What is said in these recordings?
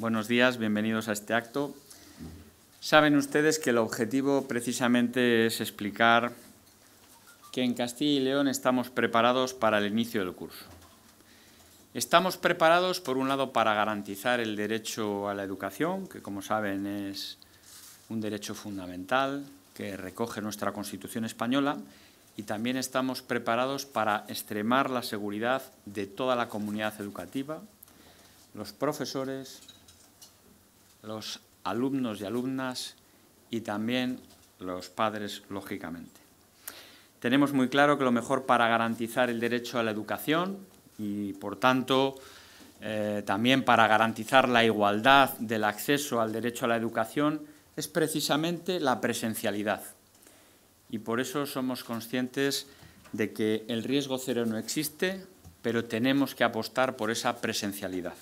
Buenos días, bienvenidos a este acto. Saben ustedes que el objetivo precisamente es explicar que en Castilla y León estamos preparados para el inicio del curso. Estamos preparados, por un lado, para garantizar el derecho a la educación, que como saben es un derecho fundamental que recoge nuestra Constitución española, y también estamos preparados para extremar la seguridad de toda la comunidad educativa, los profesores, los alumnos y alumnas y también los padres, lógicamente. Tenemos muy claro que lo mejor para garantizar el derecho a la educación y, por tanto, eh, también para garantizar la igualdad del acceso al derecho a la educación es precisamente la presencialidad. Y por eso somos conscientes de que el riesgo cero no existe, pero tenemos que apostar por esa presencialidad.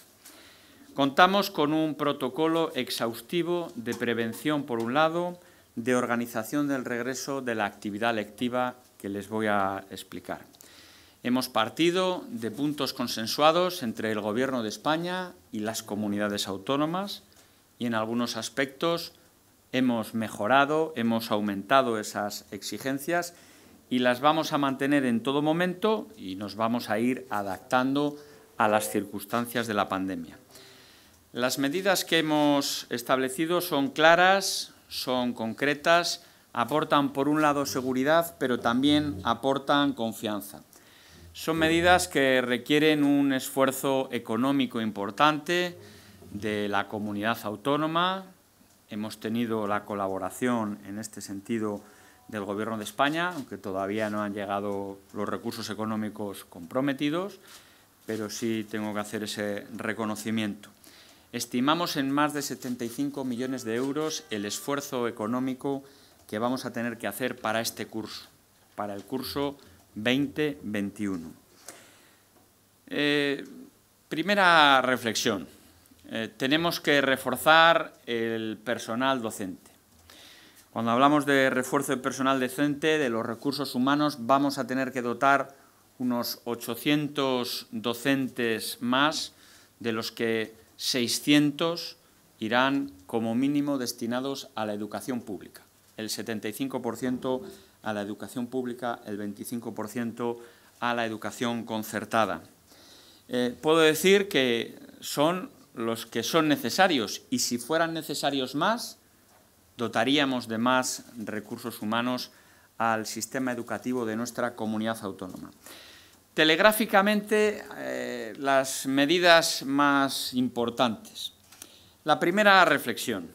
Contamos con un protocolo exhaustivo de prevención, por un lado, de organización del regreso de la actividad lectiva que les voy a explicar. Hemos partido de puntos consensuados entre el Gobierno de España y las comunidades autónomas y en algunos aspectos hemos mejorado, hemos aumentado esas exigencias y las vamos a mantener en todo momento y nos vamos a ir adaptando a las circunstancias de la pandemia. Las medidas que hemos establecido son claras, son concretas, aportan por un lado seguridad, pero también aportan confianza. Son medidas que requieren un esfuerzo económico importante de la comunidad autónoma. Hemos tenido la colaboración en este sentido del Gobierno de España, aunque todavía no han llegado los recursos económicos comprometidos, pero sí tengo que hacer ese reconocimiento. Estimamos en más de 75 millones de euros el esfuerzo económico que vamos a tener que hacer para este curso, para el curso 2021. Eh, primera reflexión. Eh, tenemos que reforzar el personal docente. Cuando hablamos de refuerzo del personal docente, de los recursos humanos, vamos a tener que dotar unos 800 docentes más de los que 600 irán como mínimo destinados a la educación pública, el 75% a la educación pública, el 25% a la educación concertada. Eh, puedo decir que son los que son necesarios y si fueran necesarios más, dotaríamos de más recursos humanos al sistema educativo de nuestra comunidad autónoma. Telegráficamente, eh, las medidas más importantes. La primera reflexión,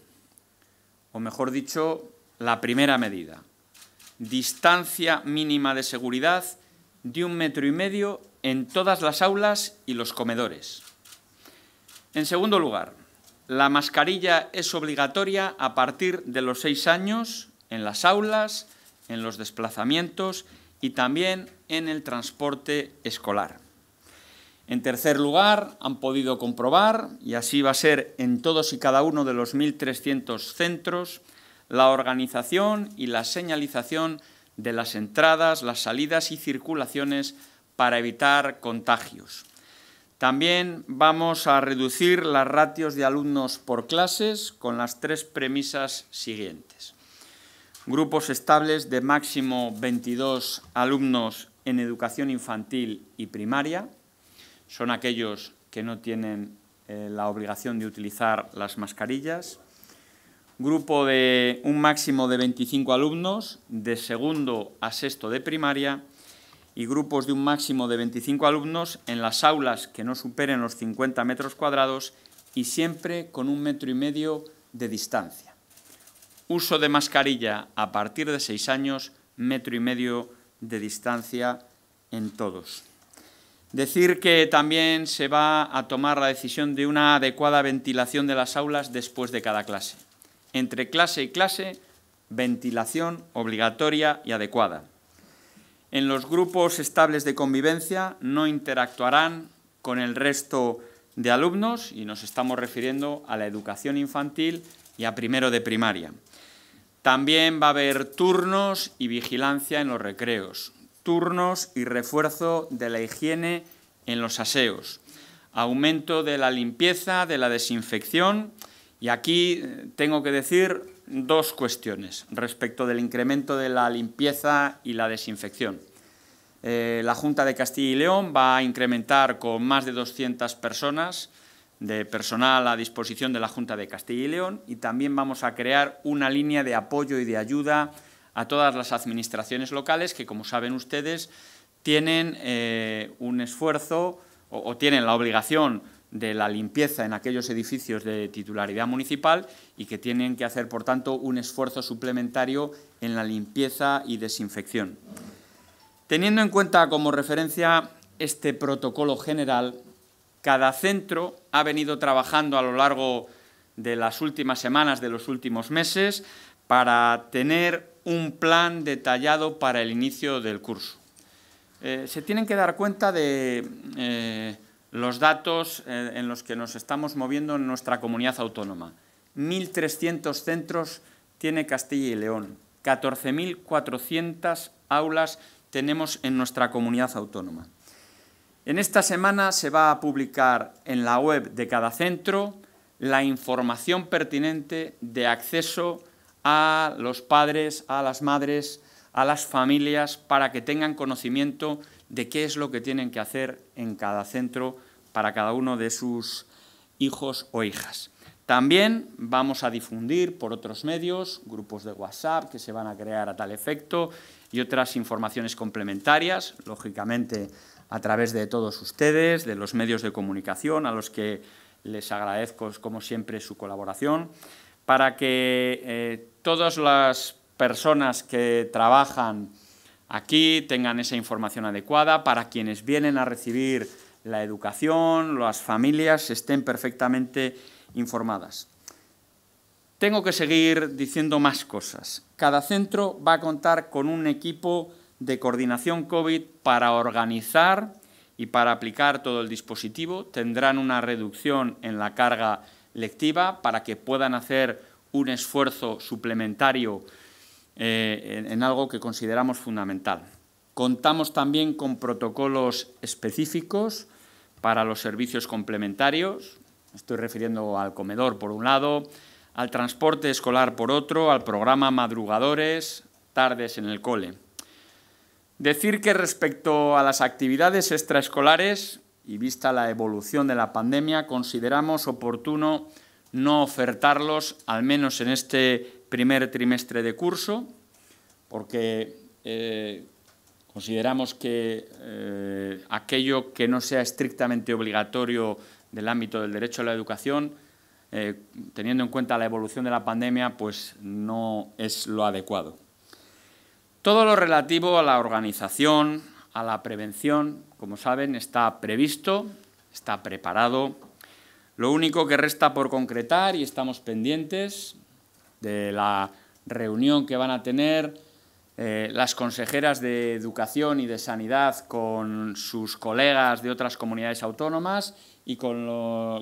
o mejor dicho, la primera medida. Distancia mínima de seguridad de un metro y medio en todas las aulas y los comedores. En segundo lugar, la mascarilla es obligatoria a partir de los seis años en las aulas, en los desplazamientos y también en el transporte escolar. En tercer lugar, han podido comprobar, y así va a ser en todos y cada uno de los 1.300 centros, la organización y la señalización de las entradas, las salidas y circulaciones para evitar contagios. También vamos a reducir las ratios de alumnos por clases con las tres premisas siguientes grupos estables de máximo 22 alumnos en educación infantil y primaria. Son aquellos que no tienen eh, la obligación de utilizar las mascarillas. Grupo de un máximo de 25 alumnos de segundo a sexto de primaria y grupos de un máximo de 25 alumnos en las aulas que no superen los 50 metros cuadrados y siempre con un metro y medio de distancia uso de mascarilla a partir de seis años, metro y medio de distancia en todos. Decir que también se va a tomar la decisión de una adecuada ventilación de las aulas después de cada clase. Entre clase y clase, ventilación obligatoria y adecuada. En los grupos estables de convivencia no interactuarán con el resto de alumnos y nos estamos refiriendo a la educación infantil y a primero de primaria. También va a haber turnos y vigilancia en los recreos, turnos y refuerzo de la higiene en los aseos, aumento de la limpieza, de la desinfección. Y aquí eh, tengo que decir dos cuestiones respecto del incremento de la limpieza y la desinfección. Eh, la Junta de Castilla y León va a incrementar con más de 200 personas de personal a disposición de la Junta de Castilla y León y también vamos a crear una línea de apoyo y de ayuda a todas las administraciones locales que, como saben ustedes, tienen eh, un esfuerzo o tienen la obligación de la limpieza en aquellos edificios de titularidad municipal y que tienen que hacer, por tanto, un esfuerzo suplementario en la limpieza y desinfección. Teniendo en cuenta como referencia este protocolo general, cada centro ha venido trabajando a lo largo de las últimas semanas, de los últimos meses, para tener un plan detallado para el inicio del curso. Eh, se tienen que dar cuenta de eh, los datos eh, en los que nos estamos moviendo en nuestra comunidad autónoma. 1.300 centros tiene Castilla y León, 14.400 aulas tenemos en nuestra comunidad autónoma. En esta semana se va a publicar en la web de cada centro la información pertinente de acceso a los padres, a las madres, a las familias, para que tengan conocimiento de qué es lo que tienen que hacer en cada centro para cada uno de sus hijos o hijas. También vamos a difundir por otros medios, grupos de WhatsApp que se van a crear a tal efecto y otras informaciones complementarias, lógicamente a través de todos ustedes, de los medios de comunicación, a los que les agradezco, como siempre, su colaboración, para que eh, todas las personas que trabajan aquí tengan esa información adecuada, para quienes vienen a recibir la educación, las familias estén perfectamente informadas. Tengo que seguir diciendo más cosas. Cada centro va a contar con un equipo de coordinación COVID para organizar y para aplicar todo el dispositivo. Tendrán una reducción en la carga lectiva para que puedan hacer un esfuerzo suplementario eh, en algo que consideramos fundamental. Contamos también con protocolos específicos para los servicios complementarios. Estoy refiriendo al comedor, por un lado, al transporte escolar, por otro, al programa madrugadores, tardes en el cole. Decir que respecto a las actividades extraescolares y vista la evolución de la pandemia, consideramos oportuno no ofertarlos, al menos en este primer trimestre de curso, porque eh, consideramos que eh, aquello que no sea estrictamente obligatorio del ámbito del derecho a la educación, eh, teniendo en cuenta la evolución de la pandemia, pues no es lo adecuado. Todo lo relativo a la organización, a la prevención, como saben, está previsto, está preparado. Lo único que resta por concretar, y estamos pendientes de la reunión que van a tener eh, las consejeras de Educación y de Sanidad con sus colegas de otras comunidades autónomas y con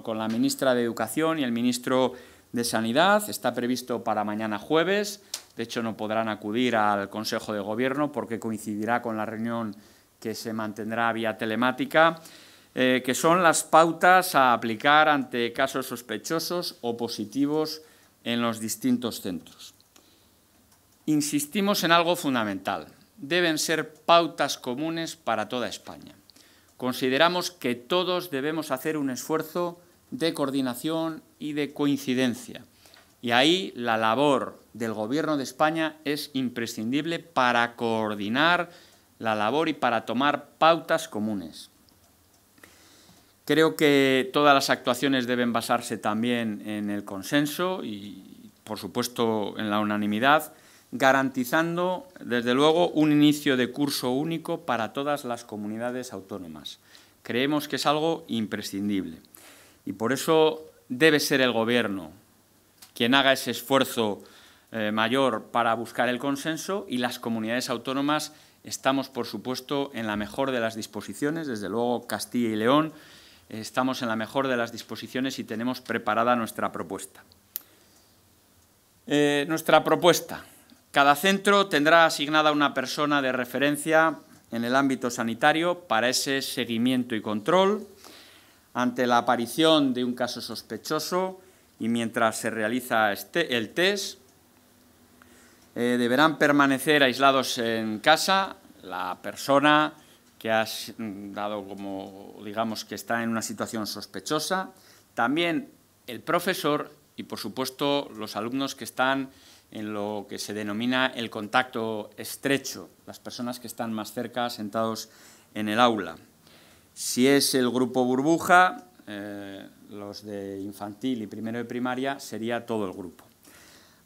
la ministra de Educación y el ministro de Sanidad. Está previsto para mañana jueves de hecho, no podrán acudir al Consejo de Gobierno porque coincidirá con la reunión que se mantendrá vía telemática, eh, que son las pautas a aplicar ante casos sospechosos o positivos en los distintos centros. Insistimos en algo fundamental. Deben ser pautas comunes para toda España. Consideramos que todos debemos hacer un esfuerzo de coordinación y de coincidencia y ahí la labor del Gobierno de España es imprescindible para coordinar la labor y para tomar pautas comunes. Creo que todas las actuaciones deben basarse también en el consenso y, por supuesto, en la unanimidad, garantizando, desde luego, un inicio de curso único para todas las comunidades autónomas. Creemos que es algo imprescindible y por eso debe ser el Gobierno quien haga ese esfuerzo eh, mayor para buscar el consenso y las comunidades autónomas estamos, por supuesto, en la mejor de las disposiciones, desde luego Castilla y León, eh, estamos en la mejor de las disposiciones y tenemos preparada nuestra propuesta. Eh, nuestra propuesta. Cada centro tendrá asignada una persona de referencia en el ámbito sanitario para ese seguimiento y control. Ante la aparición de un caso sospechoso, y mientras se realiza este, el test, eh, deberán permanecer aislados en casa la persona que ha mm, dado como, digamos, que está en una situación sospechosa, también el profesor y, por supuesto, los alumnos que están en lo que se denomina el contacto estrecho, las personas que están más cerca sentados en el aula. Si es el grupo burbuja, eh, los de infantil y primero de primaria, sería todo el grupo.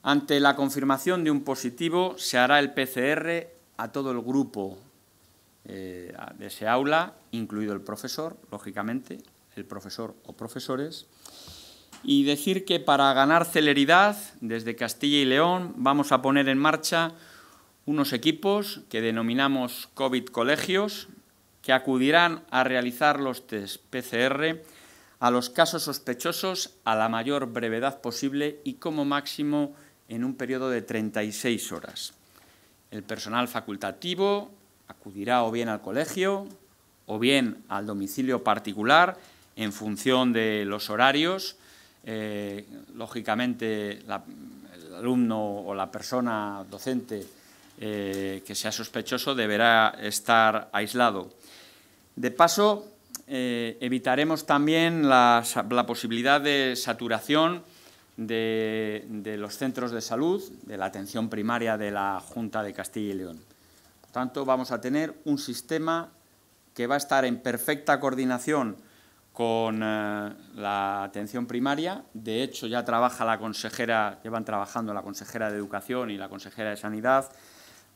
Ante la confirmación de un positivo, se hará el PCR a todo el grupo eh, de ese aula, incluido el profesor, lógicamente, el profesor o profesores. Y decir que para ganar celeridad, desde Castilla y León vamos a poner en marcha unos equipos que denominamos COVID Colegios, que acudirán a realizar los test PCR a los casos sospechosos a la mayor brevedad posible y como máximo en un periodo de 36 horas. El personal facultativo acudirá o bien al colegio o bien al domicilio particular en función de los horarios. Eh, lógicamente, el alumno o la persona docente eh, que sea sospechoso deberá estar aislado. De paso, eh, evitaremos también la, posibilidad de saturación de, los centros de salud, de la atención primaria de la Junta de Castilla y León. Por tanto, vamos a tener un sistema que va a estar en perfecta coordinación con eh, la atención primaria. De hecho, ya trabaja la consejera, van trabajando la consejera de Educación y la consejera de Sanidad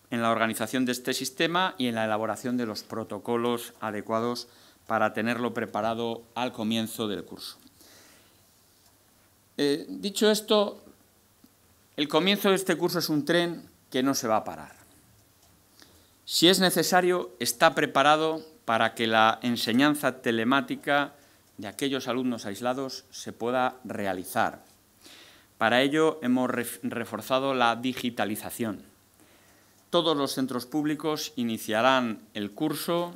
en la organización de este sistema y en la elaboración de los protocolos adecuados para tenerlo preparado al comienzo del curso. Eh, dicho esto, el comienzo de este curso es un tren que no se va a parar. Si es necesario, está preparado para que la enseñanza telemática de aquellos alumnos aislados se pueda realizar. Para ello hemos reforzado la digitalización. Todos los centros públicos iniciarán el curso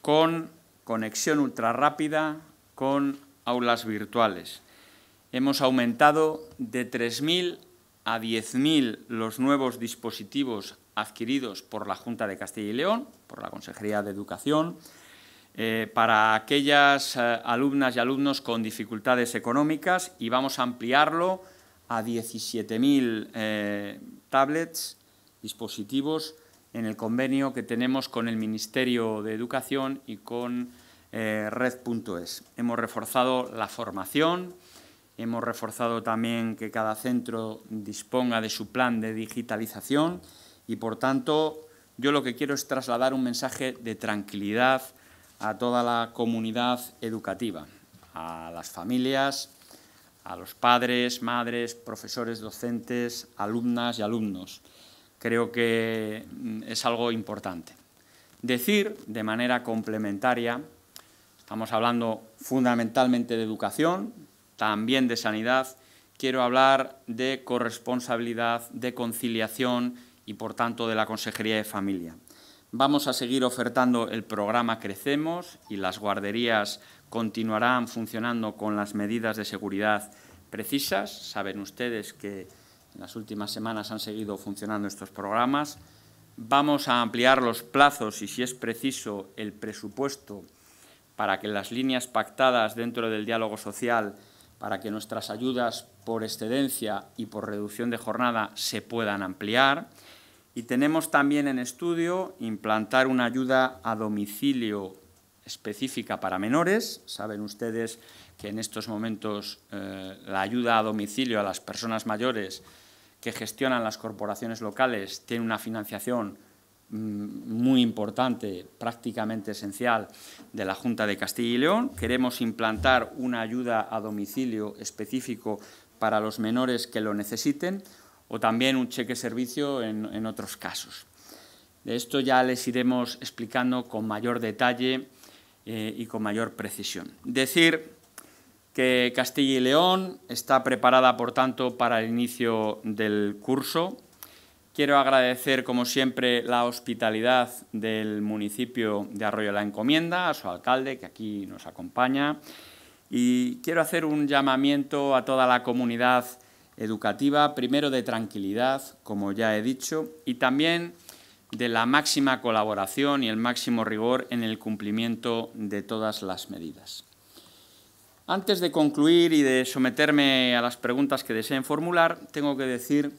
con conexión ultra rápida con aulas virtuales. Hemos aumentado de 3.000 a 10.000 los nuevos dispositivos adquiridos por la Junta de Castilla y León, por la Consejería de Educación, eh, para aquellas eh, alumnas y alumnos con dificultades económicas y vamos a ampliarlo a 17.000 eh, tablets, dispositivos en el convenio que tenemos con el Ministerio de Educación y con eh, Red.es. Hemos reforzado la formación, hemos reforzado también que cada centro disponga de su plan de digitalización y, por tanto, yo lo que quiero es trasladar un mensaje de tranquilidad a toda la comunidad educativa, a las familias, a los padres, madres, profesores, docentes, alumnas y alumnos creo que mm, es algo importante. Decir, de manera complementaria, estamos hablando fundamentalmente de educación, también de sanidad, quiero hablar de corresponsabilidad, de conciliación y, por tanto, de la Consejería de Familia. Vamos a seguir ofertando el programa Crecemos y las guarderías continuarán funcionando con las medidas de seguridad precisas. Saben ustedes que en las últimas semanas han seguido funcionando estos programas. Vamos a ampliar los plazos y, si es preciso, el presupuesto para que las líneas pactadas dentro del diálogo social, para que nuestras ayudas por excedencia y por reducción de jornada se puedan ampliar. Y tenemos también en estudio implantar una ayuda a domicilio específica para menores. Saben ustedes que en estos momentos eh, la ayuda a domicilio a las personas mayores que gestionan las corporaciones locales tiene una financiación mm, muy importante, prácticamente esencial, de la Junta de Castilla y León. Queremos implantar una ayuda a domicilio específico para los menores que lo necesiten o también un cheque servicio en, otros casos. De esto ya les iremos explicando con mayor detalle eh, y con mayor precisión. Decir que Castilla y León está preparada, por tanto, para el inicio del curso. Quiero agradecer, como siempre, la hospitalidad del municipio de Arroyo la Encomienda, a su alcalde, que aquí nos acompaña. Y quiero hacer un llamamiento a toda la comunidad educativa, primero de tranquilidad, como ya he dicho, y también de la máxima colaboración y el máximo rigor en el cumplimiento de todas las medidas. Antes de concluir y de someterme a las preguntas que deseen formular, tengo que decir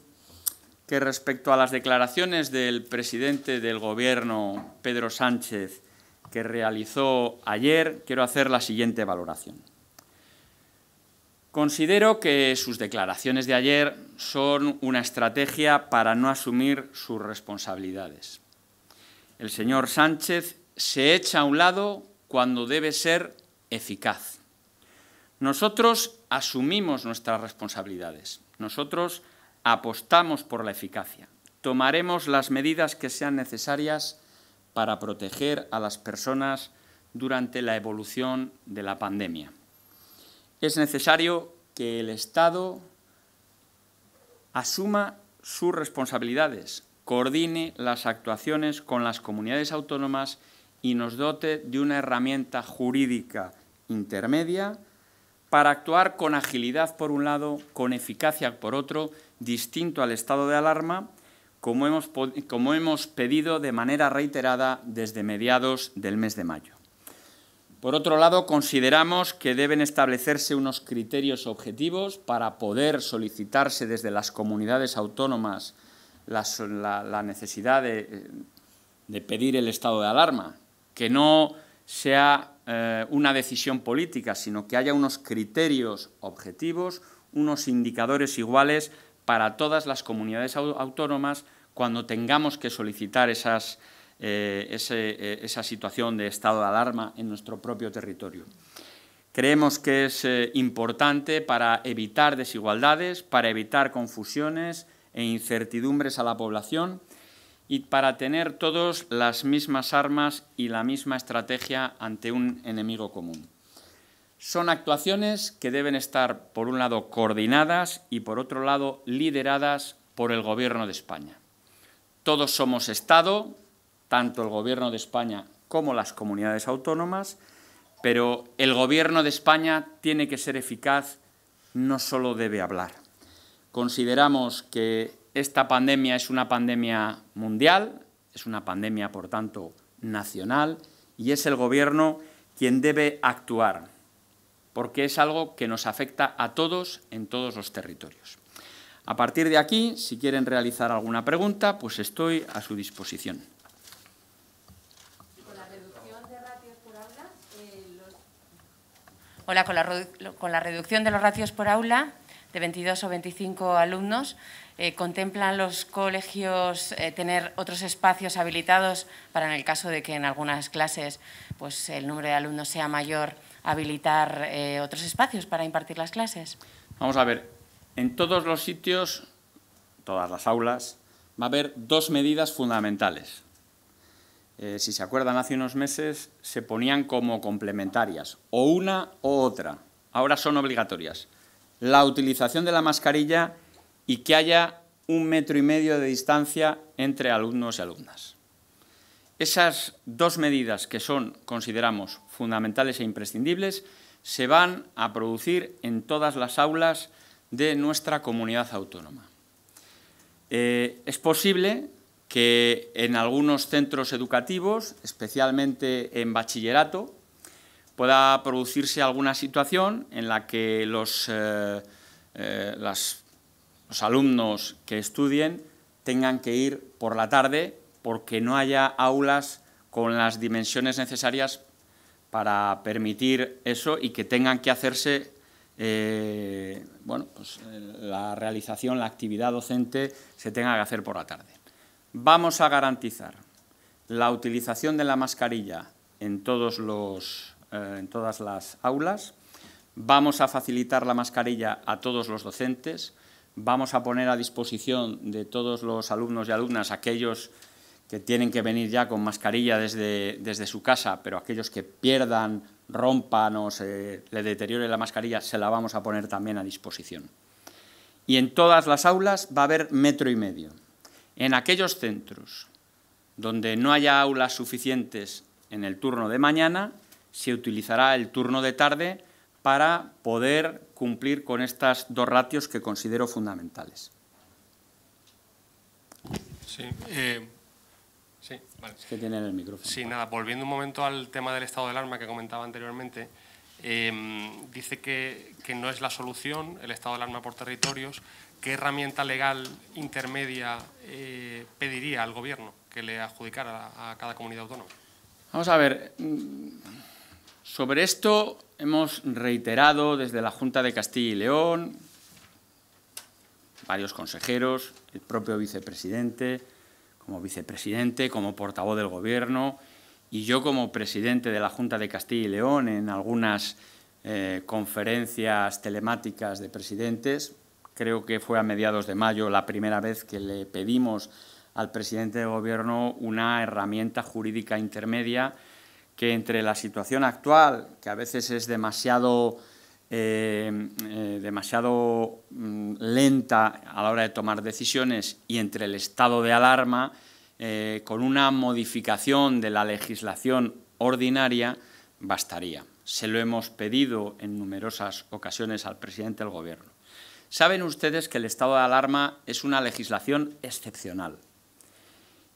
que respecto a las declaraciones del presidente del Gobierno, Pedro Sánchez, que realizó ayer, quiero hacer la siguiente valoración. Considero que sus declaraciones de ayer son una estrategia para no asumir sus responsabilidades. El señor Sánchez se echa a un lado cuando debe ser eficaz nosotros asumimos nuestras responsabilidades, nosotros apostamos por la eficacia, tomaremos las medidas que sean necesarias para proteger a las personas durante la evolución de la pandemia. Es necesario que el Estado asuma sus responsabilidades, coordine las actuaciones con las comunidades autónomas y nos dote de una herramienta jurídica intermedia para actuar con agilidad por un lado, con eficacia por otro, distinto al estado de alarma, como hemos, como hemos pedido de manera reiterada desde mediados del mes de mayo. Por otro lado, consideramos que deben establecerse unos criterios objetivos para poder solicitarse desde las comunidades autónomas la, necesidad de, de, pedir el estado de alarma, que no sea eh, una decisión política, sino que haya unos criterios objetivos, unos indicadores iguales para todas las comunidades autónomas cuando tengamos que solicitar eh, eh, esa situación de estado de alarma en nuestro propio territorio. Creemos que es importante para evitar desigualdades, para evitar confusiones e incertidumbres a la población y para tener todos las mismas armas y la misma estrategia ante un enemigo común. Son actuaciones que deben estar, por un lado, coordinadas y, por otro lado, lideradas por el Gobierno de España. Todos somos Estado, tanto el Gobierno de España como las comunidades autónomas, pero el Gobierno de España tiene que ser eficaz, no solo debe hablar. Consideramos que esta pandemia es una pandemia mundial, es una pandemia, por tanto, nacional, y es el Gobierno quien debe actuar, porque es algo que nos afecta a todos en todos los territorios. A partir de aquí, si quieren realizar alguna pregunta, pues estoy a su disposición. Con Hola, con la reducción de los ratios por aula, de 22 o 25 alumnos. Eh, ¿Contemplan los colegios eh, tener otros espacios habilitados para, en el caso de que en algunas clases pues, el número de alumnos sea mayor, habilitar eh, otros espacios para impartir las clases? Vamos a ver, en todos los sitios, todas las aulas, va a haber dos medidas fundamentales. si se acuerdan, hace unos meses se ponían como complementarias, o una o otra. Ahora son obligatorias la utilización de la mascarilla y que haya un metro y medio de distancia entre alumnos y alumnas. Esas dos medidas que son, consideramos, fundamentales e imprescindibles, se van a producir en todas las aulas de nuestra comunidad autónoma. Eh, es posible que en algunos centros educativos, especialmente en bachillerato, pueda producirse alguna situación en la que los, eh, eh, los alumnos que estudien tengan que ir por la tarde porque no haya aulas con las dimensiones necesarias para permitir eso y que tengan que hacerse eh, bueno, pues, la realización, la actividad docente se tenga que hacer por la tarde. Vamos a garantizar la utilización de la mascarilla en todos los eh, en todas las aulas. Vamos a facilitar la mascarilla a todos los docentes. Vamos a poner a disposición de todos los alumnos y alumnas aquellos que tienen que venir ya con mascarilla desde, desde su casa, pero aquellos que pierdan, rompan o se le deteriore la mascarilla, se la vamos a poner también a disposición. Y en todas las aulas va a haber metro y medio. En aquellos centros donde no haya aulas suficientes en el turno de mañana, se utilizará el turno de tarde para poder cumplir con estas dos ratios que considero fundamentales. Sí, eh, sí vale. Es que el micrófono. Sí, nada, volviendo un momento al tema del estado de alarma que comentaba anteriormente, em, dice que, no es la solución el estado del alarma por territorios. ¿Qué herramienta legal intermedia eh, pediría al Gobierno que le adjudicara a cada comunidad autónoma? Vamos a ver, mm, sobre esto hemos reiterado desde la Junta de Castilla y León, varios consejeros, el propio vicepresidente, como vicepresidente, como portavoz del Gobierno y yo como presidente de la Junta de Castilla y León en algunas eh, conferencias telemáticas de presidentes. Creo que fue a mediados de mayo la primera vez que le pedimos al presidente del Gobierno una herramienta jurídica intermedia que entre la situación actual, que a veces es demasiado, eh, eh, demasiado mm, lenta a la hora de tomar decisiones, y entre el estado de alarma, eh, con una modificación de la legislación ordinaria, bastaría. Se lo hemos pedido en numerosas ocasiones al presidente del Gobierno. Saben ustedes que el estado de alarma es una legislación excepcional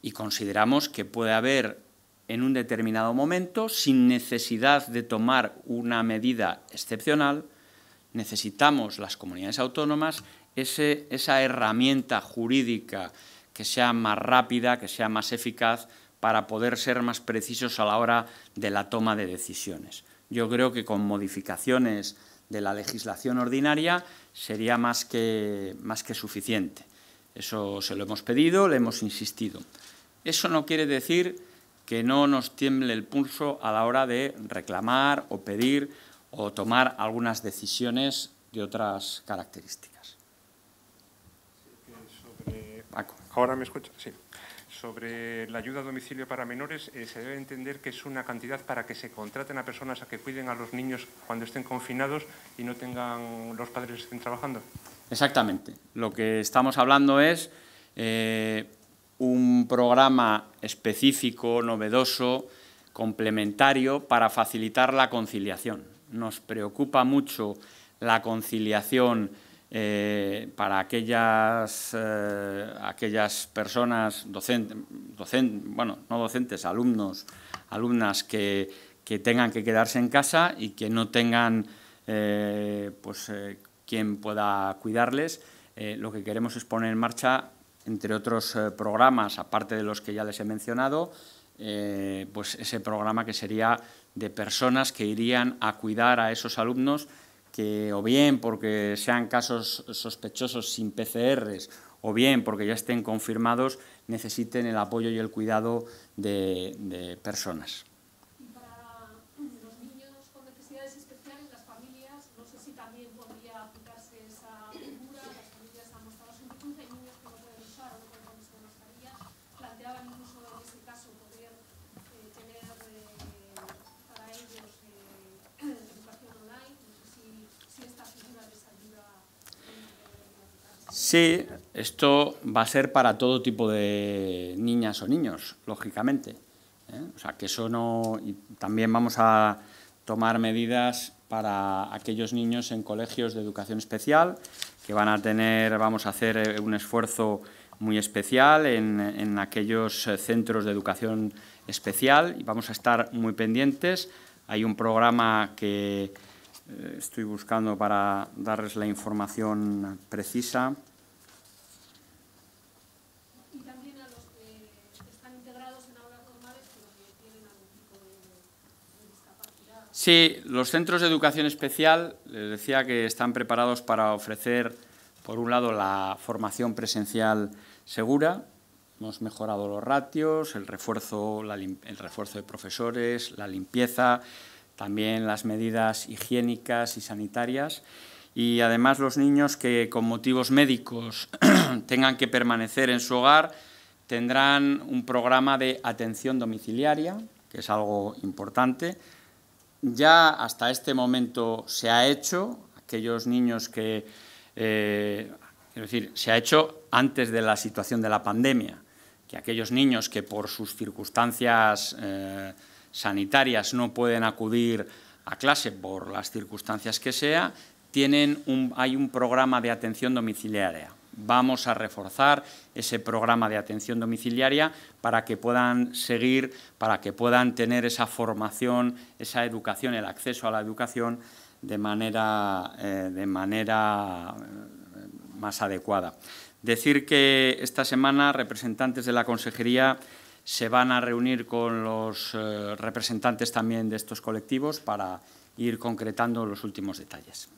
y consideramos que puede haber en un determinado momento, sin necesidad de tomar una medida excepcional, necesitamos las comunidades autónomas esa herramienta jurídica que sea más rápida, que sea más eficaz, para poder ser más precisos a la hora de la toma de decisiones. Yo creo que con modificaciones de la legislación ordinaria sería más que, más que suficiente. Eso se lo hemos pedido, le hemos insistido. Eso no quiere decir que no nos tiemble el pulso a la hora de reclamar o pedir o tomar algunas decisiones de otras características. Sobre... Ahora me escucha. Sobre la ayuda a domicilio para menores, eh, se debe entender que es una cantidad para que se contraten a personas a que cuiden a los niños cuando estén confinados y no tengan los padres que estén trabajando. Exactamente. Lo que estamos hablando es eh, un programa específico, novedoso, complementario para facilitar la conciliación. Nos preocupa mucho la conciliación eh, para aquellas, eh, aquellas personas, docentes, bueno, no docentes, alumnos, alumnas que, tengan que quedarse en casa y que no tengan eh, pues, quien pueda cuidarles. lo que queremos es poner en marcha entre otros eh, programas, aparte de los que ya les he mencionado, eh, pues ese programa que sería de personas que irían a cuidar a esos alumnos que o bien porque sean casos sospechosos sin PCRs o bien porque ya estén confirmados, necesiten el apoyo y el cuidado de personas. Sí, esto va a ser para todo tipo de niñas o niños, lógicamente. ¿eh? O sea, que eso no... Y también vamos a tomar medidas para aquellos niños en colegios de educación especial que van a tener, vamos a hacer eh, un esfuerzo muy especial en, en aquellos eh, centros de educación especial y vamos a estar muy pendientes. Hay un programa que estoy buscando para darles la información precisa. Sí, los centros de educación especial, les decía que están preparados para ofrecer, por un lado, la formación presencial segura, hemos mejorado los ratios, el refuerzo, el refuerzo de profesores, la limpieza, también las medidas higiénicas y sanitarias, y además los niños que con motivos médicos tengan que permanecer en su hogar tendrán un programa de atención domiciliaria, que es algo importante, ya hasta este momento se ha hecho, aquellos niños que, es eh, decir, se ha hecho antes de la situación de la pandemia, que aquellos niños que por sus circunstancias eh, sanitarias no pueden acudir a clase por las circunstancias que sea, tienen hay un programa de atención domiciliaria vamos a reforzar ese programa de atención domiciliaria para que puedan seguir, para que puedan tener esa formación, esa educación, el acceso a la educación de manera, eh, de manera eh, más adecuada. Decir que esta semana representantes de la Consejería se van a reunir con los eh, representantes también de estos colectivos para ir concretando los últimos detalles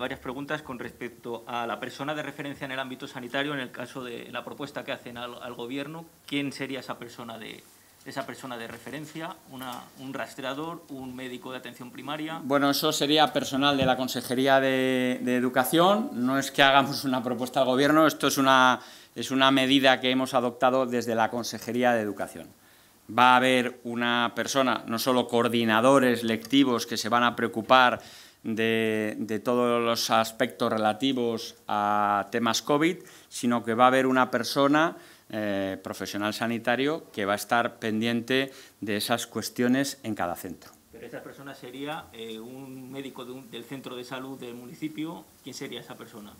varias preguntas con respecto a la persona de referencia en el ámbito sanitario, en el caso de la propuesta que hacen al, Gobierno, ¿quién sería esa persona de, esa persona de referencia, un rastreador, un médico de atención primaria. Bueno, eso sería personal de la Consejería de, Educación. No es que hagamos una propuesta al Gobierno, esto es una, es una medida que hemos adoptado desde la Consejería de Educación. Va a haber una persona, no solo coordinadores lectivos que se van a preocupar de, todos los aspectos relativos a temas COVID, sino que va a haber una persona, eh, profesional sanitario, que va a estar pendiente de esas cuestiones en cada centro. Pero esa persona sería eh, un médico del centro de salud del municipio. ¿Quién sería esa persona?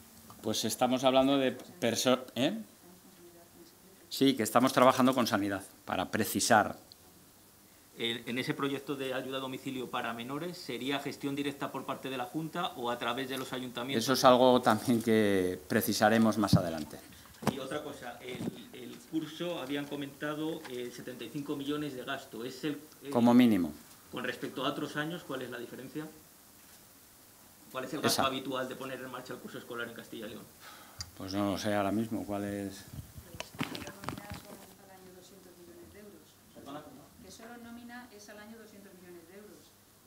Pues estamos hablando de personas... ¿eh? Sí, que estamos trabajando con sanidad, para precisar en ese proyecto de ayuda a domicilio para menores, ¿sería gestión directa por parte de la Junta o a través de los ayuntamientos? Eso es algo también que precisaremos más adelante. Y otra cosa, el, curso habían comentado 75 eh, millones de gasto. ¿Es el, eh, Como mínimo. Con respecto a otros años, ¿cuál es la diferencia? ¿Cuál es el gasto habitual de poner en marcha el curso escolar en Castilla y León? Pues no lo sé ahora mismo cuál es pues, al año 200 millones de euros.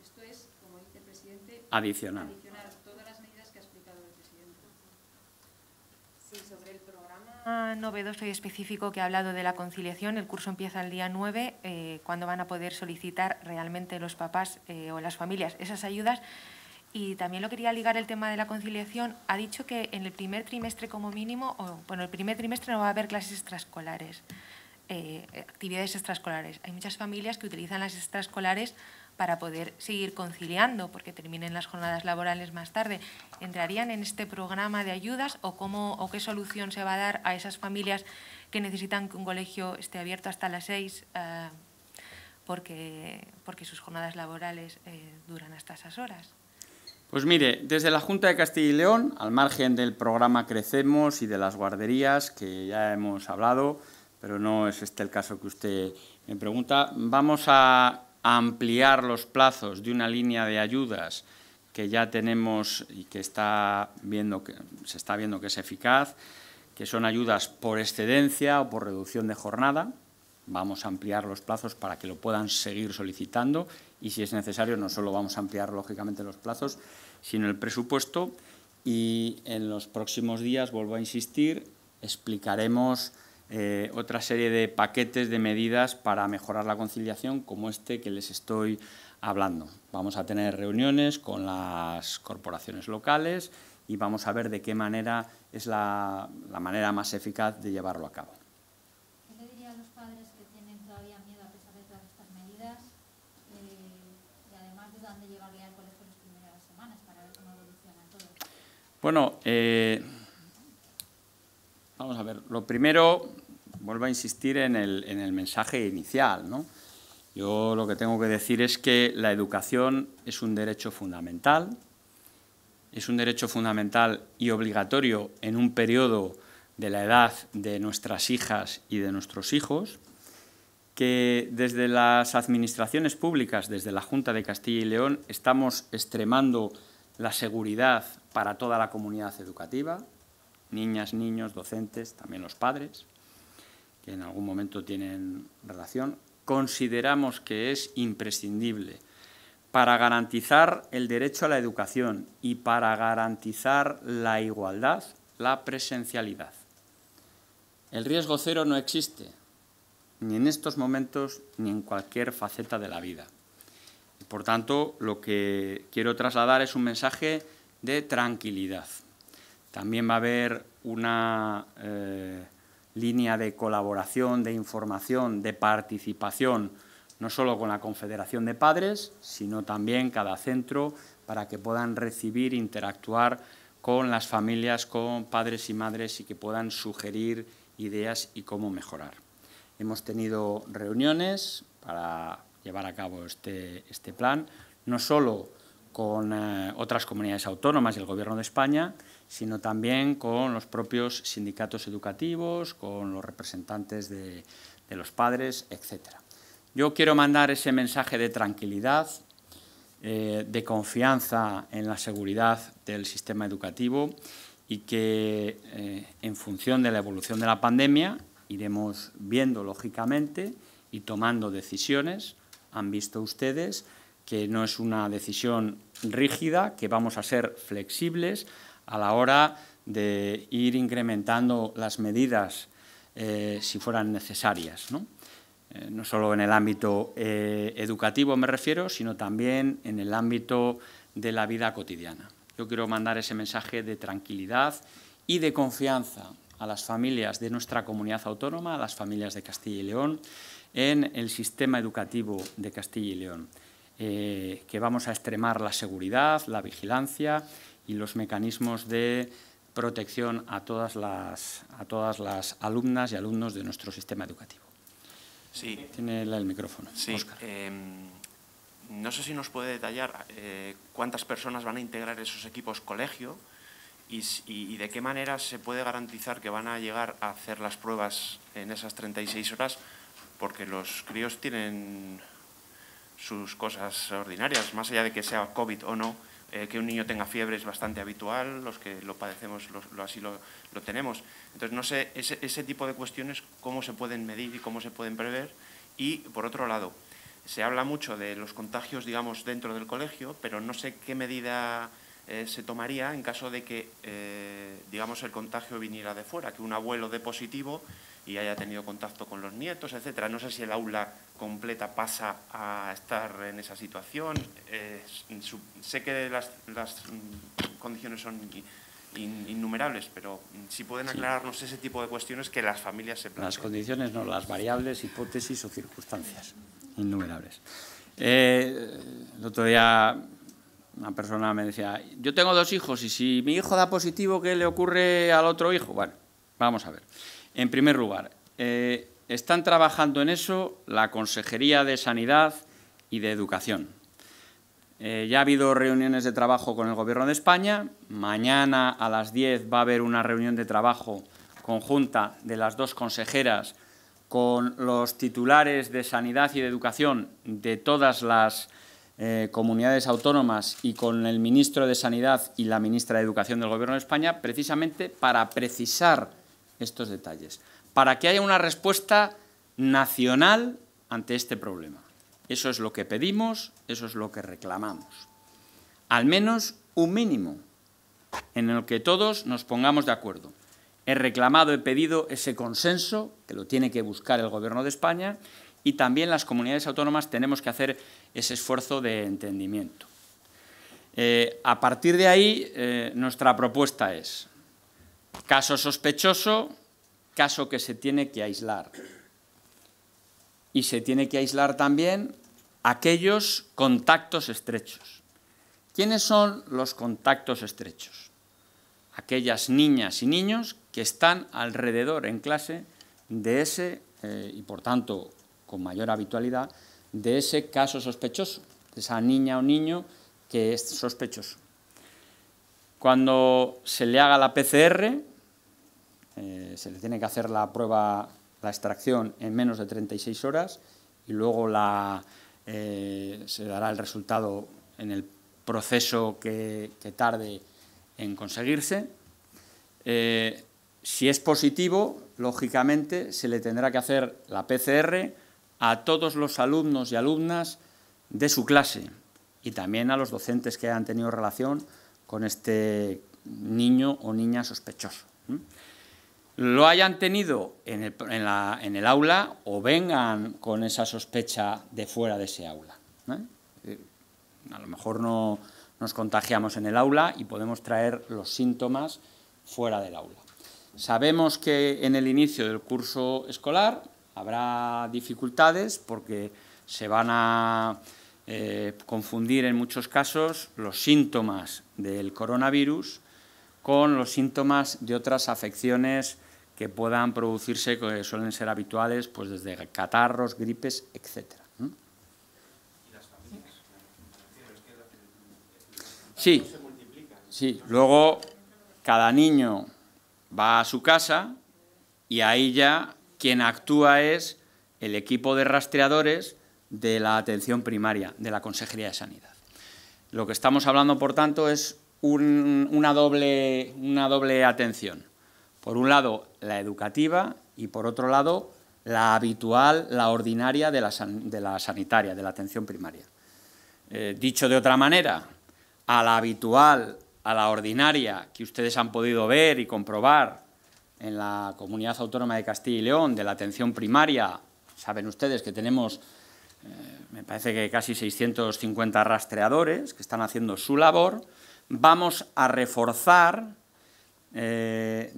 Esto es, como dice el presidente, adicional. adicional todas las medidas que ha explicado el presidente. Sí, sobre el programa novedoso y específico que ha hablado de la conciliación, el curso empieza el día 9, eh, cuando van a poder solicitar realmente los papás eh, o las familias esas ayudas. Y también lo quería ligar el tema de la conciliación. Ha dicho que en el primer trimestre como mínimo, o bueno, el primer trimestre no va a haber clases extraescolares. Eh, actividades extraescolares. Hay muchas familias que utilizan las extraescolares para poder seguir conciliando, porque terminen las jornadas laborales más tarde. ¿Entrarían en este programa de ayudas o, o qué solución se va a dar a esas familias que necesitan que un colegio esté abierto hasta las seis eh, porque, sus jornadas laborales eh, duran hasta esas horas? Pues mire, desde la Junta de Castilla y León, al margen del programa Crecemos y de las guarderías que ya hemos hablado, pero no es este el caso que usted me pregunta. Vamos a ampliar los plazos de una línea de ayudas que ya tenemos y que, está viendo que se está viendo que es eficaz, que son ayudas por excedencia o por reducción de jornada. Vamos a ampliar los plazos para que lo puedan seguir solicitando y, si es necesario, no solo vamos a ampliar, lógicamente, los plazos, sino el presupuesto. Y en los próximos días, vuelvo a insistir, explicaremos eh, otra serie de paquetes de medidas para mejorar la conciliación, como este que les estoy hablando. Vamos a tener reuniones con las corporaciones locales y vamos a ver de qué manera es la, manera más eficaz de llevarlo a cabo. le diría a los padres que tienen todavía miedo a pesar de estas medidas eh, y además de dónde llevarle al colegio las primeras semanas para ver cómo evoluciona todo? Bueno, eh, vamos a ver, lo primero vuelvo a insistir en el, mensaje inicial. ¿no? Yo lo que tengo que decir es que la educación es un derecho fundamental, es un derecho fundamental y obligatorio en un periodo de la edad de nuestras hijas y de nuestros hijos, que desde las administraciones públicas, desde la Junta de Castilla y León, estamos extremando la seguridad para toda la comunidad educativa, niñas, niños, docentes, también los padres que en algún momento tienen relación, consideramos que es imprescindible para garantizar el derecho a la educación y para garantizar la igualdad, la presencialidad. El riesgo cero no existe, ni en estos momentos ni en cualquier faceta de la vida. por tanto, lo que quiero trasladar es un mensaje de tranquilidad. También va a haber una eh, línea de colaboración, de información, de participación, no solo con la Confederación de Padres, sino también cada centro para que puedan recibir, interactuar con las familias, con padres y madres y que puedan sugerir ideas y cómo mejorar. Hemos tenido reuniones para llevar a cabo este, este plan, no solo con eh, otras comunidades autónomas y el Gobierno de España, sino también con los propios sindicatos educativos, con los representantes de, los padres, etc. Yo quiero mandar ese mensaje de tranquilidad, eh, de confianza en la seguridad del sistema educativo y que eh, en función de la evolución de la pandemia iremos viendo lógicamente y tomando decisiones. Han visto ustedes que no es una decisión rígida, que vamos a ser flexibles a la hora de ir incrementando las medidas eh, si fueran necesarias. Eh, ¿no? solo en el ámbito eh, educativo me refiero, sino también en el ámbito de la vida cotidiana. Yo quiero mandar ese mensaje de tranquilidad y de confianza a las familias de nuestra comunidad autónoma, a las familias de Castilla y León, en el sistema educativo de Castilla y León. Eh, que vamos a extremar la seguridad, la vigilancia y los mecanismos de protección a todas las, a todas las alumnas y alumnos de nuestro sistema educativo. Sí. Tiene el micrófono. Sí. Em, no sé si nos puede detallar eh, cuántas personas van a integrar esos equipos colegio y, de qué manera se puede garantizar que van a llegar a hacer las pruebas en esas 36 horas, porque los críos tienen sus cosas ordinarias, más allá de que sea COVID o no, eh, que un niño tenga fiebre es bastante habitual, los que lo padecemos así lo, tenemos. Entonces, no sé, ese, tipo de cuestiones, cómo se pueden medir y cómo se pueden prever. Y, por otro lado, se habla mucho de los contagios, digamos, dentro del colegio, pero no sé qué medida eh, se tomaría en caso de que, eh, digamos, el contagio viniera de fuera, que un abuelo de positivo y haya tenido contacto con los nietos, etcétera. No sé si el aula completa pasa a estar en esa situación. Eh, sé que las, mm, condiciones son innumerables, pero mm, si pueden aclararnos ese tipo de cuestiones que las familias se plantean. Las condiciones no, las variables, hipótesis o circunstancias innumerables. Eh, el otro día una persona me decía, yo tengo dos hijos y si mi hijo da positivo, ¿qué le ocurre al otro hijo? Bueno, vamos a ver. En primer lugar, eh, están trabajando en eso la Consejería de Sanidad y de Educación. Eh, ya ha habido reuniones de trabajo con el Gobierno de España. Mañana a las 10 va a haber una reunión de trabajo conjunta de las dos consejeras con los titulares de Sanidad y de Educación de todas las eh, comunidades autónomas y con el ministro de Sanidad y la ministra de Educación del Gobierno de España, precisamente para precisar estos detalles, para que haya una respuesta nacional ante este problema. Eso es lo que pedimos, eso es lo que reclamamos. Al menos un mínimo en el que todos nos pongamos de acuerdo. He reclamado, he pedido ese consenso, que lo tiene que buscar el Gobierno de España, y también las comunidades autónomas tenemos que hacer ese esfuerzo de entendimiento. Eh, a partir de ahí, eh, nuestra propuesta es Caso sospechoso, caso que se tiene que aislar. Y se tiene que aislar también aquellos contactos estrechos. ¿Quiénes son los contactos estrechos? Aquellas niñas y niños que están alrededor en clase de ese, eh, y por tanto con mayor habitualidad, de ese caso sospechoso, de esa niña o niño que es sospechoso. Cuando se le haga la PCR, eh, se le tiene que hacer la prueba, la extracción en menos de 36 horas y luego eh, se dará el resultado en el proceso que, tarde en conseguirse. Eh, si es positivo, lógicamente se le tendrá que hacer la PCR a todos los alumnos y alumnas de su clase y también a los docentes que hayan tenido relación con este niño o niña sospechoso. Lo hayan tenido en el, aula o vengan con esa sospecha de fuera de ese aula. Eh, a lo mejor no nos contagiamos en el aula y podemos traer los síntomas fuera del aula. Sabemos que en el inicio del curso escolar habrá dificultades porque se van a eh, confundir en muchos casos los síntomas del coronavirus con los síntomas de otras afecciones que puedan producirse, que suelen ser habituales, pues desde catarros, gripes, etcétera. Sí, sí. Luego cada niño va a su casa y ahí ya quien actúa es el equipo de rastreadores de la atención primaria de la Consejería de Sanidad. Lo que estamos hablando, por tanto, es una, doble, una doble atención. Por un lado, la educativa y, por otro lado, la habitual, la ordinaria de la, de la sanitaria, de la atención primaria. Eh, dicho de otra manera, a la habitual, a la ordinaria que ustedes han podido ver y comprobar en la Comunidad Autónoma de Castilla y León de la atención primaria, saben ustedes que tenemos eh, me parece que casi 650 rastreadores que están haciendo su labor, vamos a reforzar, eh,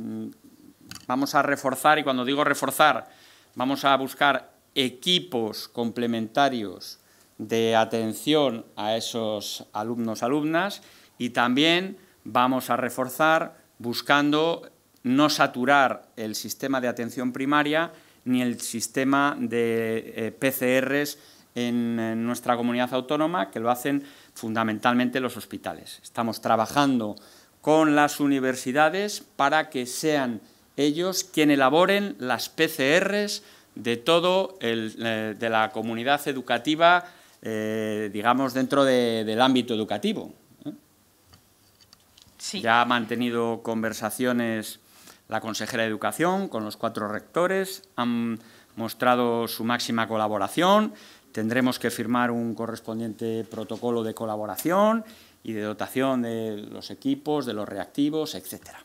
vamos a reforzar, y cuando digo reforzar, vamos a buscar equipos complementarios de atención a esos alumnos, alumnas, y también vamos a reforzar buscando no saturar el sistema de atención primaria ni el sistema de eh, PCRs en nuestra comunidad autónoma que lo hacen fundamentalmente los hospitales. Estamos trabajando con las universidades para que sean ellos quienes elaboren las PCRs de todo eh, de la comunidad educativa, eh, digamos, dentro del ámbito educativo. ¿eh? Ya ha mantenido conversaciones la consejera de Educación con los cuatro rectores, han mostrado su máxima colaboración tendremos que firmar un correspondiente protocolo de colaboración y de dotación de los equipos, de los reactivos, etcétera.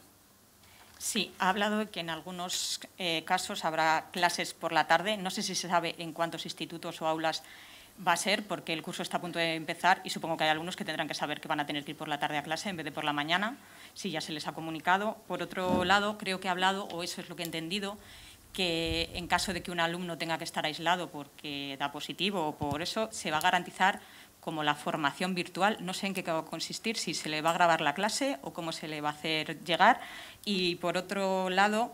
Sí, ha hablado de que en algunos eh, casos habrá clases por la tarde. No sé si se sabe en cuántos institutos o aulas va a ser, porque el curso está a punto de empezar y supongo que hay algunos que tendrán que saber que van a tener que ir por la tarde a clase en vez de por la mañana, si ya se les ha comunicado. Por otro lado, creo que ha hablado, o eso es lo que he entendido, que en caso de que un alumno tenga que estar aislado porque da positivo o por eso, se va a garantizar como la formación virtual, no sé en qué va a consistir, si se le va a grabar la clase o cómo se le va a hacer llegar. Y por otro lado,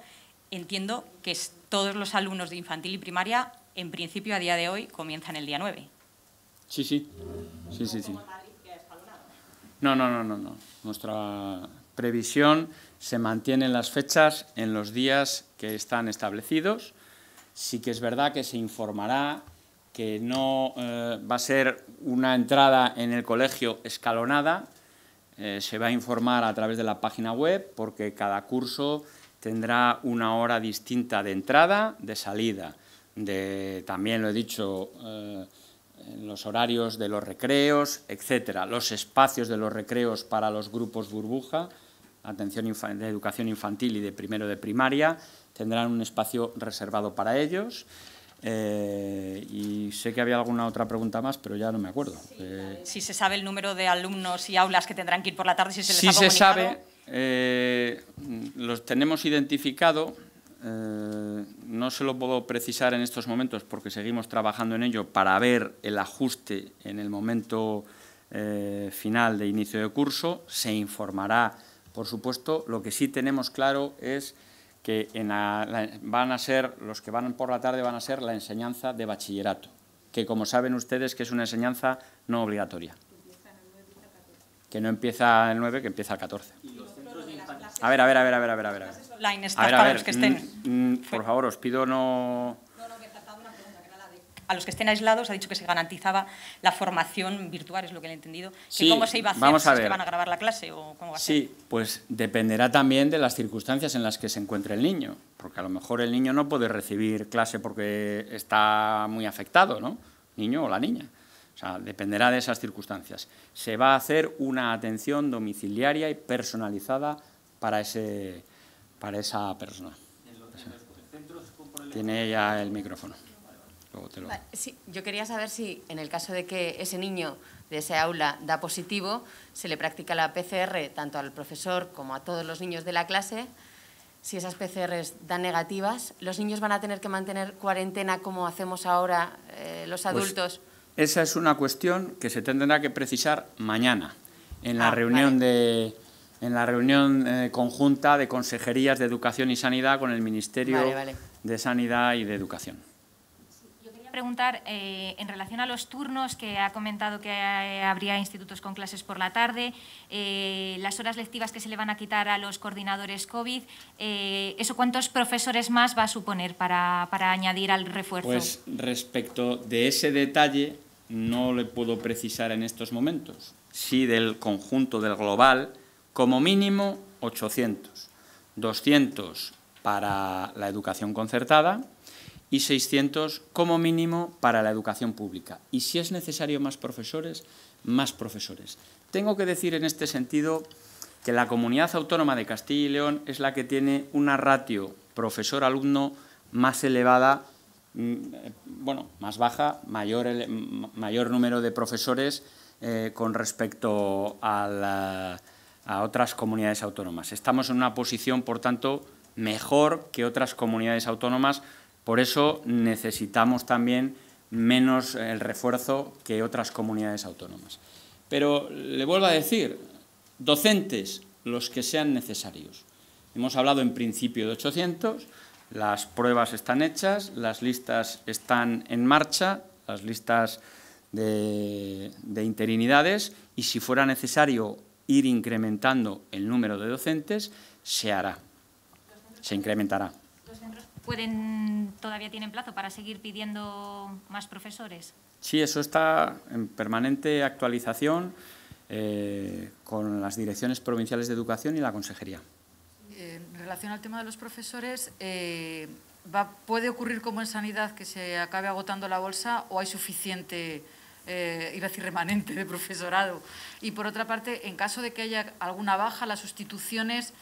entiendo que todos los alumnos de infantil y primaria, en principio a día de hoy, comienzan el día 9. Sí, sí. Sí, sí, sí. No, no, no, no, no. Nuestra previsión se mantienen las fechas en los días que están establecidos. Sí que es verdad que se informará que no eh, va a ser una entrada en el colegio escalonada, eh, se va a informar a través de la página web porque cada curso tendrá una hora distinta de entrada, de salida, de, también lo he dicho, eh, los horarios de los recreos, etcétera, los espacios de los recreos para los grupos burbuja, atención de educación infantil y de primero de primaria, tendrán un espacio reservado para ellos. Eh, y sé que había alguna otra pregunta más, pero ya no me acuerdo. Eh, si se sabe el número de alumnos y aulas que tendrán que ir por la tarde, si se les si ha se sabe, eh, los tenemos identificado. no se lo puedo precisar en estos momentos porque seguimos trabajando en ello para ver el ajuste en el momento final de inicio de curso. Se informará por supuesto, lo que sí tenemos claro es que van a ser, los que van por la tarde van a ser la enseñanza de bachillerato, que como saben ustedes que es una enseñanza no obligatoria. Que no empieza el 9, que empieza el 14. A ver, a ver, a ver, a ver, a ver, a ver. A ver, a ver, que estén. Mm, mm, por favor, os pido no a los que estén aislados, ha dicho que se garantizaba la formación virtual, es lo que he entendido. ¿Cómo se iba a hacer? Vamos van a grabar la clase o Sí, pues dependerá también de las circunstancias en las que se encuentre el niño, porque a lo mejor el niño no puede recibir clase porque está muy afectado, ¿no? Niño o la niña. O sea, dependerá de esas circunstancias. Se va a hacer una atención domiciliaria y personalizada para, ese, para esa persona. Tiene ya el micrófono sí, yo quería saber si en el caso de que ese niño de ese aula da positivo, se le practica la PCR tanto al profesor como a todos los niños de la clase. Si esas PCRs dan negativas, ¿los niños van a tener que mantener cuarentena como hacemos ahora eh, los pues adultos? esa es una cuestión que se tendrá que precisar mañana en la ah, reunión de en la reunión eh, conjunta de consejerías de Educación y Sanidad con el Ministerio de Sanidad y de Educación preguntar eh, en relación a los turnos, que ha comentado que eh, habría institutos con clases por la tarde, eh, las horas lectivas que se le van a quitar a los coordinadores COVID, ¿eso cuántos profesores más va a suponer para, para añadir al refuerzo? Pues respecto de ese detalle no le puedo precisar en estos momentos. Sí del conjunto del global, como mínimo 800. 200 para la educación concertada, y 600 como mínimo para la educación pública. Y si es necesario más profesores, más profesores. Tengo que decir en este sentido que la comunidad autónoma de Castilla y León es la que tiene una ratio profesor-alumno más elevada, mm, bueno, más baja, mayor, mayor número de profesores eh, con respecto a otras comunidades autónomas. Estamos en una posición, por tanto, mejor que otras comunidades autónomas por eso necesitamos también menos eh, el refuerzo que otras comunidades autónomas. Pero le vuelvo a decir, docentes, los que sean necesarios. Hemos hablado en principio de 800, las pruebas están hechas, las listas están en marcha, las listas de, interinidades y si fuera necesario ir incrementando el número de docentes, se hará, se incrementará pueden todavía tienen plazo para seguir pidiendo más profesores. Sí, eso está en permanente actualización eh, con las direcciones provinciales de educación y la consejería. en relación al tema de los profesores, eh, ¿puede ocurrir como en sanidad que se acabe agotando la bolsa o hay suficiente, eh, iba a decir remanente de profesorado? Y por otra parte, en caso de que haya alguna baja, las sustituciones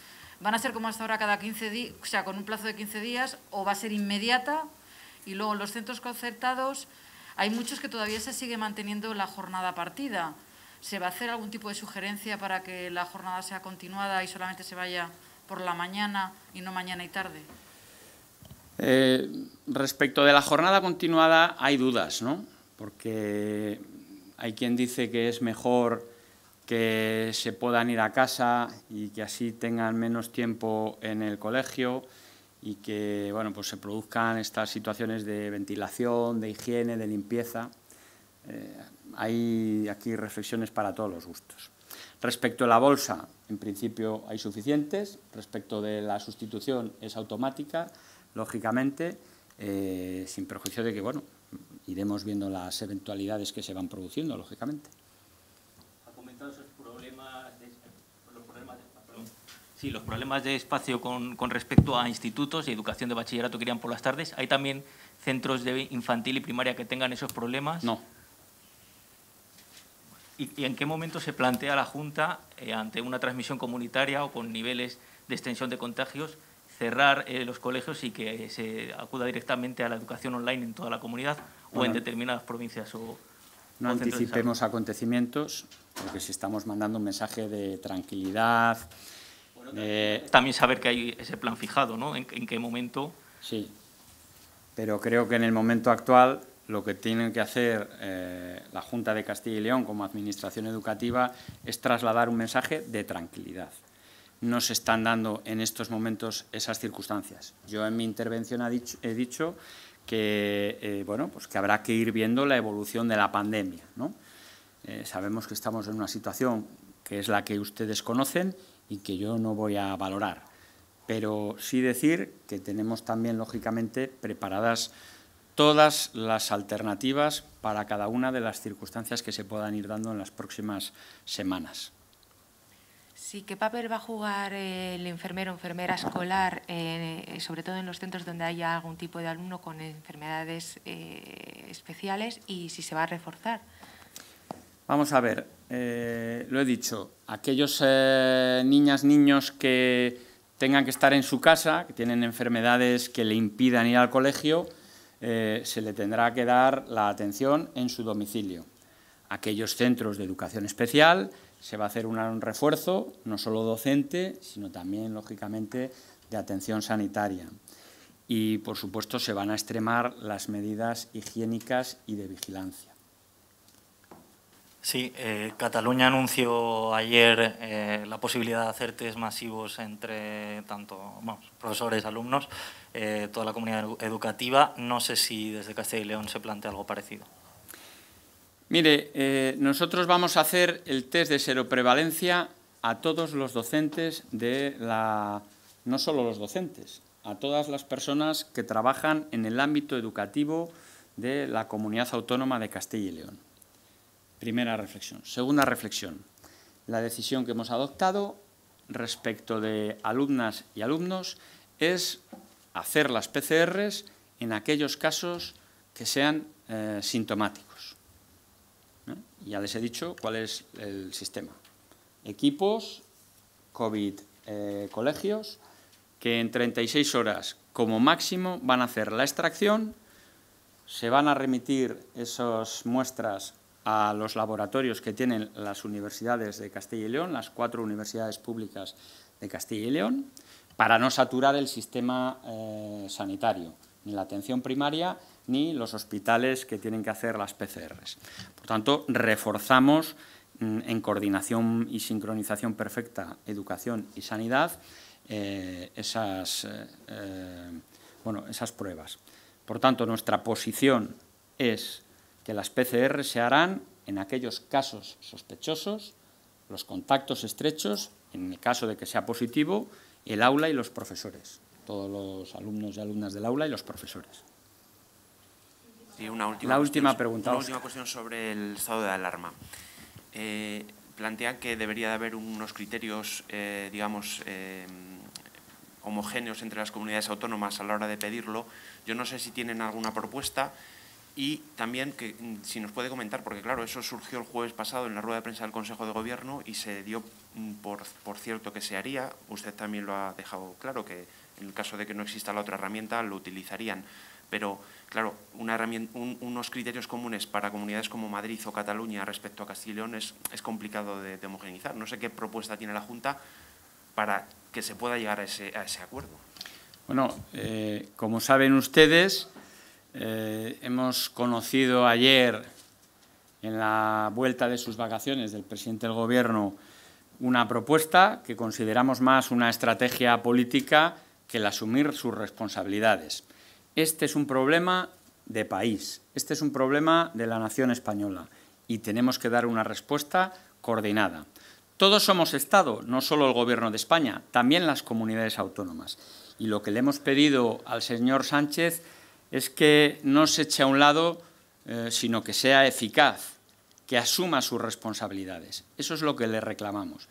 ¿Van a ser como hasta ahora cada 15 días, o sea, con un plazo de 15 días o va a ser inmediata? Y luego en los centros concertados hay muchos que todavía se sigue manteniendo la jornada partida. ¿Se va a hacer algún tipo de sugerencia para que la jornada sea continuada y solamente se vaya por la mañana y no mañana y tarde? Eh, respecto de la jornada continuada hay dudas, ¿no? Porque hay quien dice que es mejor que se puedan ir a casa y que así tengan menos tiempo en el colegio y que bueno, pues se produzcan estas situaciones de ventilación, de higiene, de limpieza. Eh, hay aquí reflexiones para todos los gustos. Respecto a la bolsa, en principio hay suficientes. Respecto de la sustitución es automática, lógicamente, eh, sin perjuicio de que bueno, iremos viendo las eventualidades que se van produciendo, lógicamente. Sí, los problemas de espacio con, respecto a institutos y educación de bachillerato que irían por las tardes. ¿Hay también centros de infantil y primaria que tengan esos problemas? No. ¿Y, en qué momento se plantea la Junta, eh, ante una transmisión comunitaria o con niveles de extensión de contagios, cerrar eh, los colegios y que eh, se acuda directamente a la educación online en toda la comunidad o en determinadas provincias o No anticipemos acontecimientos, porque si estamos mandando un mensaje de tranquilidad, eh, también saber que hay ese plan fijado, ¿no? ¿En, qué momento? Sí, pero creo que en el momento actual lo que tiene que hacer eh, la Junta de Castilla y León como Administración Educativa es trasladar un mensaje de tranquilidad. No se están dando en estos momentos esas circunstancias. Yo en mi intervención he dicho que, eh, bueno, pues que habrá que ir viendo la evolución de la pandemia. ¿no? sabemos que estamos en una situación que es la que ustedes conocen y que yo no voy a valorar. Pero sí decir que tenemos también, lógicamente, preparadas todas las alternativas para cada una de las circunstancias que se puedan ir dando en las próximas semanas. Sí, ¿qué papel va a jugar el enfermero o enfermera escolar, eh, sobre todo en los centros donde haya algún tipo de alumno con enfermedades eh, especiales y si se va a reforzar? Vamos a ver, eh, lo he dicho, aquellos eh, niñas, niños que tengan que estar en su casa, que tienen enfermedades que le impidan ir al colegio, eh, se le tendrá que dar la atención en su domicilio. Aquellos centros de educación especial se va a hacer un refuerzo, no solo docente, sino también, lógicamente, de atención sanitaria. Y, por supuesto, se van a extremar las medidas higiénicas y de vigilancia. Sí, eh, Cataluña anunció ayer eh, la posibilidad de hacer test masivos entre tanto profesores, alumnos, eh, toda la comunidad educativa. No sé si desde Castilla y León se plantea algo parecido. Mire, nosotros vamos a hacer el test de seroprevalencia a todos los docentes de la... no solo los docentes, a todas las personas que trabajan en el ámbito educativo de la comunidad autónoma de Castilla y León. Primera reflexión. Segunda reflexión. La decisión que hemos adoptado respecto de alumnas y alumnos es hacer las PCRs en aquellos casos que sean eh, sintomáticos. Ya les he dicho cuál es el sistema. Equipos, COVID, eh, colegios, que en 36 horas como máximo van a hacer la extracción, se van a remitir esas muestras a los laboratorios que tienen las universidades de Castilla y León, las cuatro universidades públicas de Castilla y León, para no saturar el sistema eh, sanitario, ni la atención primaria ni los hospitales que tienen que hacer las PCRs. Por tanto, reforzamos mm, en coordinación y sincronización perfecta educación y sanidad eh, esas, eh, bueno, esas pruebas. Por tanto, nuestra posición es que las PCR se harán en aquellos casos sospechosos, los contactos estrechos, en el caso de que sea positivo, el aula y los profesores, todos los alumnos y alumnas del aula y los profesores. una última la última pregunta. Una última cuestión sobre el estado de alarma. Eh, plantean que debería de haber unos criterios, eh, digamos, eh, homogéneos entre las comunidades autónomas a la hora de pedirlo. Yo no sé si tienen alguna propuesta y también, que, mm, si nos puede comentar, porque claro, eso surgió el jueves pasado en la rueda de prensa del Consejo de Gobierno y se dio mm, por, cierto que se haría. Usted también lo ha dejado claro, que en el caso de que no exista la otra herramienta, lo utilizarían. Pero, claro, una herramienta, unos criterios comunes para comunidades como Madrid o Cataluña respecto a Castilla y León es, es complicado de, de, homogenizar. No sé qué propuesta tiene la Junta para que se pueda llegar a ese, a ese acuerdo. Bueno, eh, como saben ustedes, eh, hemos conocido ayer, en la vuelta de sus vacaciones del presidente del Gobierno, una propuesta que consideramos más una estrategia política que el asumir sus responsabilidades. Este es un problema de país, este es un problema de la nación española y tenemos que dar una respuesta coordinada. Todos somos Estado, no solo el Gobierno de España, también las comunidades autónomas. Y lo que le hemos pedido al señor Sánchez es que no se eche a un lado, eh, sino que sea eficaz, que asuma sus responsabilidades. Eso es lo que le reclamamos.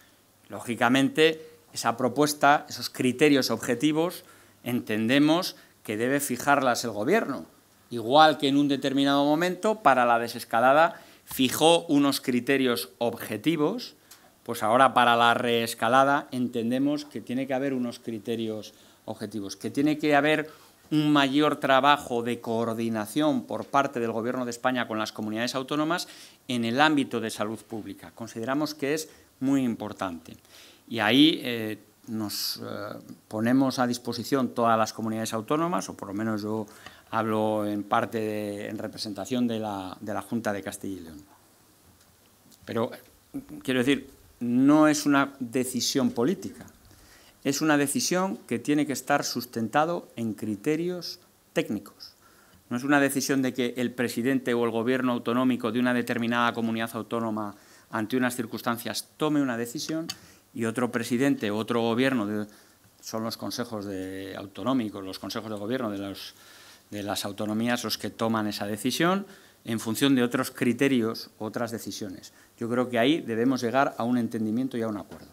Lógicamente, esa propuesta, esos criterios objetivos, entendemos que debe fijarlas el Gobierno, igual que en un determinado momento, para la desescalada, fijó unos criterios objetivos, pues ahora para la reescalada entendemos que tiene que haber unos criterios objetivos, que tiene que haber un mayor trabajo de coordinación por parte del Gobierno de España con las comunidades autónomas en el ámbito de salud pública. Consideramos que es muy importante. Y ahí eh, nos eh, ponemos a disposición todas las comunidades autónomas, o por lo menos yo hablo en parte, en representación de la Junta de Castilla y León. Pero, eh, quiero decir, no es una decisión política, es una decisión que tiene que estar sustentado en criterios técnicos. No es una decisión de que el presidente o el gobierno autonómico de una determinada comunidad autónoma ante unas circunstancias tome una decisión y otro presidente o otro gobierno, de, son los consejos de, autonómicos, los consejos de gobierno de, de las autonomías los que toman esa decisión en función de otros criterios, otras decisiones. Yo creo que ahí debemos llegar a un entendimiento y a un acuerdo.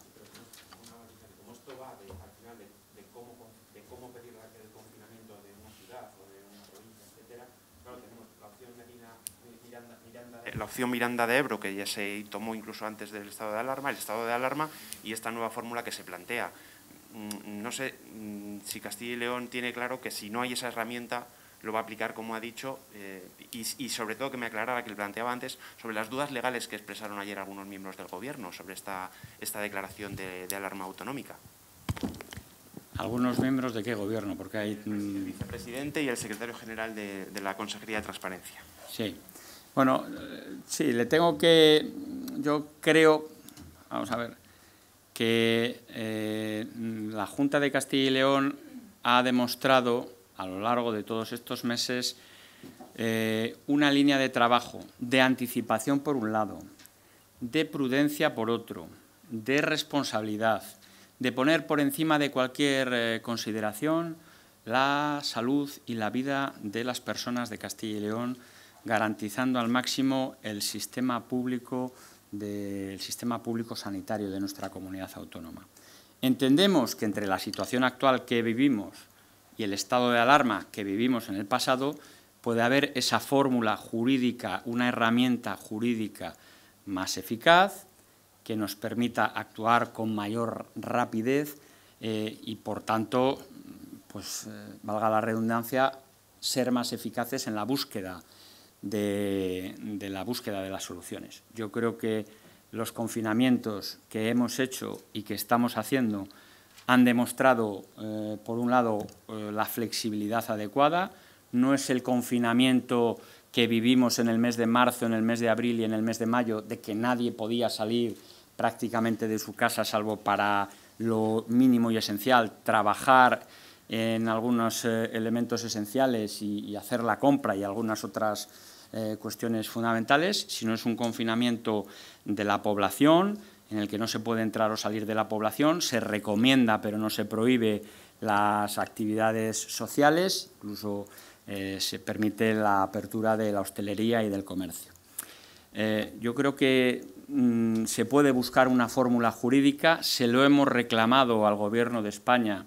opción Miranda de Ebro, que ya se tomó incluso antes del estado de alarma, el estado de alarma y esta nueva fórmula que se plantea. Mm, no sé mm, si Castilla y León tiene claro que si no hay esa herramienta lo va a aplicar como ha dicho eh, y, sobre todo que me aclarara que le planteaba antes sobre las dudas legales que expresaron ayer algunos miembros del Gobierno sobre esta, esta declaración de, alarma autonómica. ¿Algunos miembros de qué gobierno? Porque hay... El mm, vicepresidente y el secretario general de, de la Consejería de Transparencia. Sí, bueno, sí, le tengo que, yo creo, vamos a ver, que eh, la Junta de Castilla y León ha demostrado a lo largo de todos estos meses eh, una línea de trabajo, de anticipación por un lado, de prudencia por otro, de responsabilidad, de poner por encima de cualquier eh, consideración la salud y la vida de las personas de Castilla y León, garantizando al máximo el sistema público del sistema público sanitario de nuestra comunidad autónoma. Entendemos que entre la situación actual que vivimos y el estado de alarma que vivimos en el pasado, puede haber esa fórmula jurídica, una herramienta jurídica más eficaz, que nos permita actuar con mayor rapidez eh, y, por tanto, pues, eh, valga la redundancia, ser más eficaces en la búsqueda de, la búsqueda de las soluciones. Yo creo que los confinamientos que hemos hecho y que estamos haciendo han demostrado, eh, por un lado, eh, la flexibilidad adecuada. No es el confinamiento que vivimos en el mes de marzo, en el mes de abril y en el mes de mayo, de que nadie podía salir prácticamente de su casa salvo para lo mínimo y esencial, trabajar en algunos eh, elementos esenciales y, hacer la compra y algunas otras eh, cuestiones fundamentales, si no es un confinamiento de la población, en el que no se puede entrar o salir de la población, se recomienda pero no se prohíbe las actividades sociales, incluso eh, se permite la apertura de la hostelería y del comercio. Eh, yo creo que mm, se puede buscar una fórmula jurídica, se lo hemos reclamado al Gobierno de España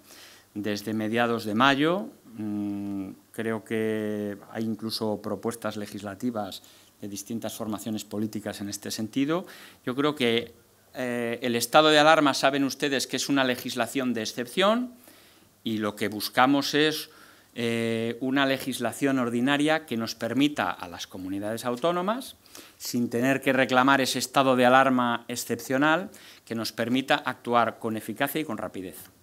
desde mediados de mayo, mm, Creo que hay incluso propuestas legislativas de distintas formaciones políticas en este sentido. Yo creo que eh, el estado de alarma saben ustedes que es una legislación de excepción y lo que buscamos es eh, una legislación ordinaria que nos permita a las comunidades autónomas, sin tener que reclamar ese estado de alarma excepcional, que nos permita actuar con eficacia y con rapidez.